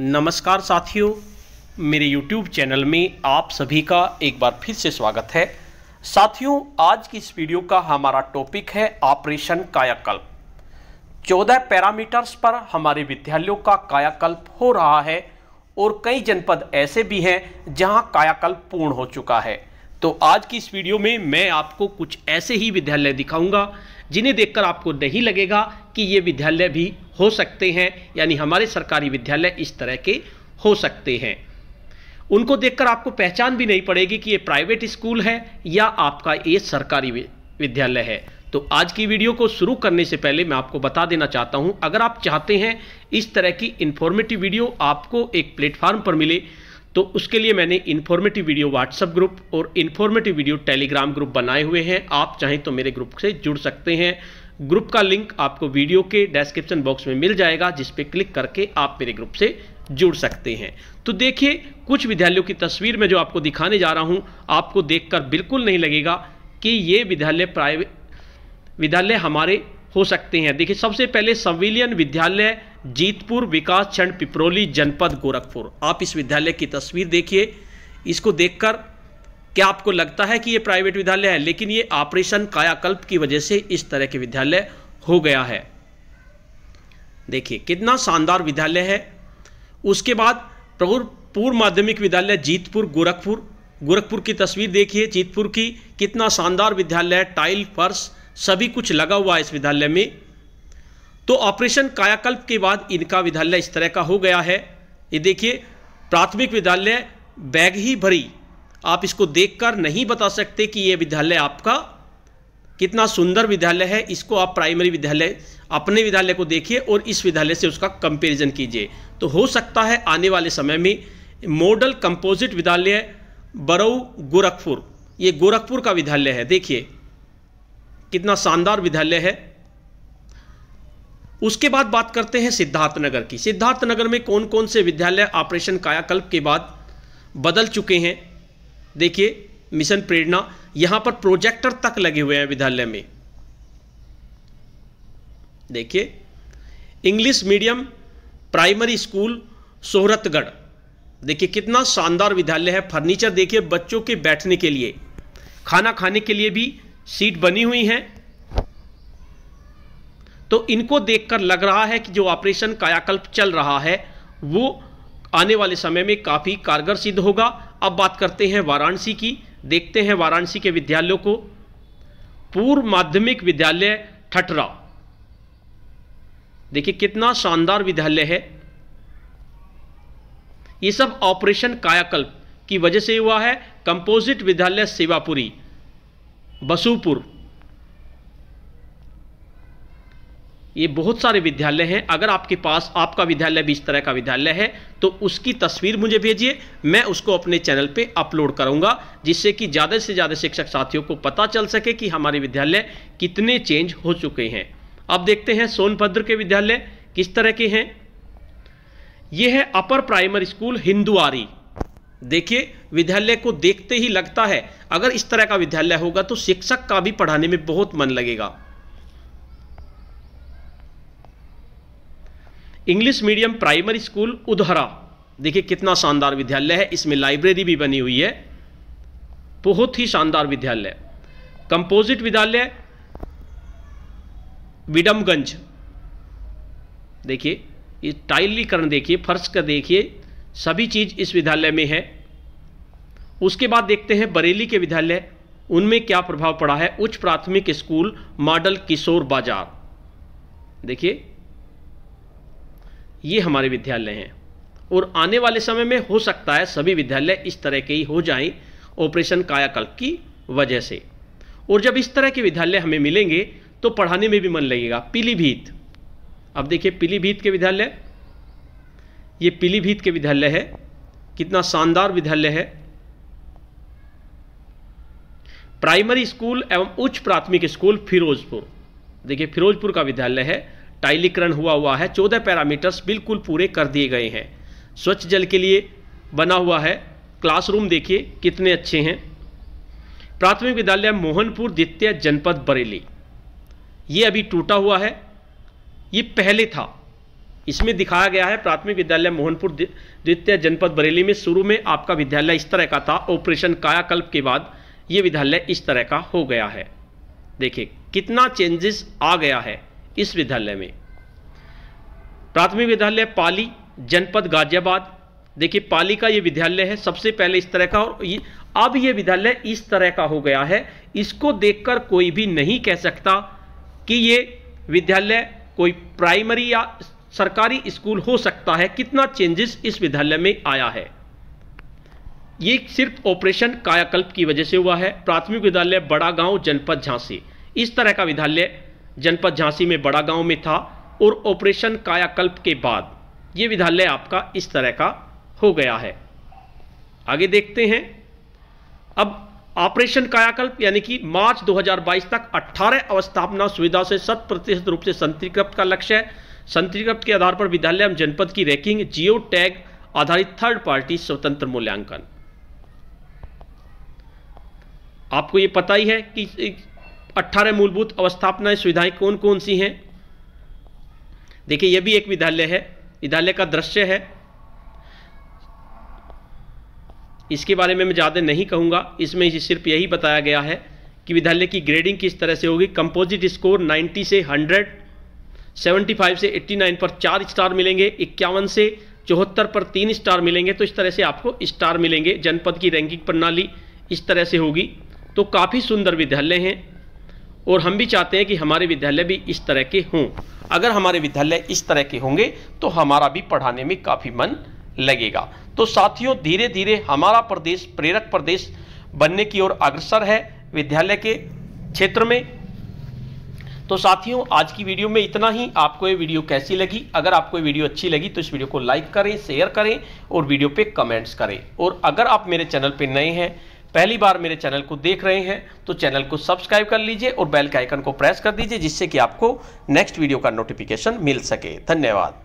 नमस्कार साथियों मेरे YouTube चैनल में आप सभी का एक बार फिर से स्वागत है साथियों आज की इस वीडियो का हमारा टॉपिक है ऑपरेशन कायाकल्प 14 पैरामीटर्स पर हमारे विद्यालयों का कायाकल्प हो रहा है और कई जनपद ऐसे भी हैं जहां कायाकल्प पूर्ण हो चुका है तो आज की इस वीडियो में मैं आपको कुछ ऐसे ही विद्यालय दिखाऊंगा जिन्हें देखकर आपको नहीं लगेगा कि ये विद्यालय भी हो सकते हैं यानी हमारे सरकारी विद्यालय इस तरह के हो सकते हैं उनको देखकर आपको पहचान भी नहीं पड़ेगी कि ये प्राइवेट स्कूल है या आपका ये सरकारी विद्यालय है तो आज की वीडियो को शुरू करने से पहले मैं आपको बता देना चाहता हूं अगर आप चाहते हैं इस तरह की इन्फॉर्मेटिव वीडियो आपको एक प्लेटफार्म पर मिले तो उसके लिए मैंने इन्फॉर्मेटिव वीडियो व्हाट्सअप ग्रुप और इन्फॉर्मेटिव वीडियो टेलीग्राम ग्रुप बनाए हुए हैं आप चाहें तो मेरे ग्रुप से जुड़ सकते हैं ग्रुप का लिंक आपको वीडियो के डिस्क्रिप्शन बॉक्स में मिल जाएगा जिस पर क्लिक करके आप मेरे ग्रुप से जुड़ सकते हैं तो देखिए कुछ विद्यालयों की तस्वीर में जो आपको दिखाने जा रहा हूं आपको देखकर बिल्कुल नहीं लगेगा कि ये विद्यालय प्राइवेट विद्यालय हमारे हो सकते हैं देखिए सबसे पहले संविलियन विद्यालय जीतपुर विकास खंड पिपरोली जनपद गोरखपुर आप इस विद्यालय की तस्वीर देखिए इसको देखकर क्या आपको लगता है कि ये प्राइवेट विद्यालय है लेकिन ये ऑपरेशन कायाकल्प की वजह से इस तरह के विद्यालय हो गया है देखिए कितना शानदार विद्यालय है उसके बाद पूर्व माध्यमिक विद्यालय जीतपुर गोरखपुर गोरखपुर की तस्वीर देखिए जीतपुर की कितना शानदार विद्यालय टाइल फर्श सभी कुछ लगा हुआ है इस विद्यालय में तो ऑपरेशन कायाकल्प के बाद इनका विद्यालय इस तरह का हो गया है ये देखिए प्राथमिक विद्यालय बैग ही भरी आप इसको देखकर नहीं बता सकते कि यह विद्यालय आपका कितना सुंदर विद्यालय है इसको आप प्राइमरी विद्यालय अपने विद्यालय को देखिए और इस विद्यालय से उसका कंपैरिजन कीजिए तो हो सकता है आने वाले समय में मॉडल कंपोजिट विद्यालय बरऊ गोरखपुर ये गोरखपुर का विद्यालय है देखिए कितना शानदार विद्यालय है उसके बाद बात करते हैं सिद्धार्थनगर की सिद्धार्थनगर में कौन कौन से विद्यालय ऑपरेशन कायाकल्प के बाद बदल चुके हैं देखिए मिशन प्रेरणा यहां पर प्रोजेक्टर तक लगे हुए हैं विद्यालय में देखिए English medium primary school Sohratgarh देखिए कितना शानदार विद्यालय है फर्नीचर देखिए बच्चों के बैठने के लिए खाना खाने के लिए भी सीट बनी हुई है तो इनको देखकर लग रहा है कि जो ऑपरेशन कायाकल्प चल रहा है वो आने वाले समय में काफ़ी कारगर सिद्ध होगा अब बात करते हैं वाराणसी की देखते हैं वाराणसी के विद्यालयों को पूर्व माध्यमिक विद्यालय ठटरा देखिए कितना शानदार विद्यालय है ये सब ऑपरेशन कायाकल्प की वजह से हुआ है कंपोजिट विद्यालय सेवापुरी बसुपुर ये बहुत सारे विद्यालय हैं अगर आपके पास आपका विद्यालय भी इस तरह का विद्यालय है तो उसकी तस्वीर मुझे भेजिए मैं उसको अपने चैनल पे अपलोड करूंगा जिससे कि ज़्यादा से ज़्यादा शिक्षक साथियों को पता चल सके कि हमारे विद्यालय कितने चेंज हो चुके हैं अब देखते हैं सोनभद्र के विद्यालय किस तरह के हैं ये है अपर प्राइमरी स्कूल हिंदुआरी देखिए विद्यालय को देखते ही लगता है अगर इस तरह का विद्यालय होगा तो शिक्षक का भी पढ़ाने में बहुत मन लगेगा English medium primary school Udhra देखिए कितना शानदार विद्यालय है इसमें लाइब्रेरी भी बनी हुई है बहुत ही शानदार विद्यालय कंपोजिट विद्यालय विडमगंज देखिए ये टाइलीकरण देखिए फर्श का देखिए सभी चीज़ इस विद्यालय में है उसके बाद देखते हैं बरेली के विद्यालय उनमें क्या प्रभाव पड़ा है उच्च प्राथमिक स्कूल मॉडल किशोर बाजार देखिए ये हमारे विद्यालय हैं और आने वाले समय में हो सकता है सभी विद्यालय इस तरह के ही हो जाएं ऑपरेशन कायाकल्प की वजह से और जब इस तरह के विद्यालय हमें मिलेंगे तो पढ़ाने में भी मन लगेगा पीलीभीत अब देखिए पीलीभीत के विद्यालय ये पीलीभीत के विद्यालय है कितना शानदार विद्यालय है प्राइमरी स्कूल एवं उच्च प्राथमिक स्कूल फिरोजपुर देखिए फिरोजपुर का विद्यालय है टाइलीकरण हुआ हुआ है चौदह पैरामीटर्स बिल्कुल पूरे कर दिए गए हैं स्वच्छ जल के लिए बना हुआ है क्लासरूम देखिए कितने अच्छे हैं प्राथमिक विद्यालय मोहनपुर द्वितीय जनपद बरेली ये अभी टूटा हुआ है ये पहले था इसमें दिखाया गया है प्राथमिक विद्यालय मोहनपुर द्वितीय जनपद बरेली में शुरू में आपका विद्यालय इस तरह का था ऑपरेशन कायाकल्प के बाद ये विद्यालय इस तरह का हो गया है देखिए कितना चेंजेस आ गया है इस विद्यालय में प्राथमिक विद्यालय पाली जनपद गाजियाबाद देखिए पाली का ये विद्यालय है सबसे पहले इस तरह का और ये अब ये विद्यालय इस तरह का हो गया है इसको देखकर कोई भी नहीं कह सकता कि ये विद्यालय कोई प्राइमरी या सरकारी स्कूल हो सकता है कितना चेंजेस इस विद्यालय में आया है ये सिर्फ ऑपरेशन कायाकल्प की वजह से हुआ है प्राथमिक विद्यालय बड़ा गांव जनपद झांसी इस तरह का विद्यालय जनपद झांसी में बड़ा गांव में था और ऑपरेशन कायाकल्प के बाद ये विद्यालय आपका इस तरह का हो गया है आगे देखते हैं अब ऑपरेशन कायाकल्प यानी कि मार्च 2022 तक 18 अवस्थापना सुविधा से शत प्रतिशत रूप से संतृप्त का लक्ष्य है संतृप्त के आधार पर विद्यालय एवं जनपद की रैंकिंग जियो टैग आधारित थर्ड पार्टी स्वतंत्र मूल्यांकन आपको ये पता ही है कि अट्ठारह मूलभूत अवस्थापनाएं सुविधाएं कौन कौन सी हैं देखिए यह भी एक विद्यालय है विद्यालय का दृश्य है इसके बारे में मैं ज़्यादा नहीं कहूंगा इसमें सिर्फ यही बताया गया है कि विद्यालय की ग्रेडिंग किस तरह से होगी कंपोजिट स्कोर 90 से 100 75 से 89 पर चार स्टार मिलेंगे इक्यावन से चौहत्तर पर तीन स्टार मिलेंगे तो इस तरह से आपको स्टार मिलेंगे जनपद की रैंकिंग प्रणाली इस तरह से होगी तो काफ़ी सुंदर विद्यालय हैं और हम भी चाहते हैं कि हमारे विद्यालय भी इस तरह के हों अगर हमारे विद्यालय इस तरह के होंगे तो हमारा भी पढ़ाने में काफ़ी मन लगेगा तो साथियों धीरे धीरे हमारा प्रदेश प्रेरक प्रदेश बनने की ओर अग्रसर है विद्यालय के क्षेत्र में तो साथियों आज की वीडियो में इतना ही आपको ये वीडियो कैसी लगी अगर आपको ये वीडियो अच्छी लगी तो इस वीडियो को लाइक करें शेयर करें और वीडियो पे कमेंट्स करें और अगर आप मेरे चैनल पे नए हैं पहली बार मेरे चैनल को देख रहे हैं तो चैनल को सब्सक्राइब कर लीजिए और बेल के आइकन को प्रेस कर दीजिए जिससे कि आपको नेक्स्ट वीडियो का नोटिफिकेशन मिल सके धन्यवाद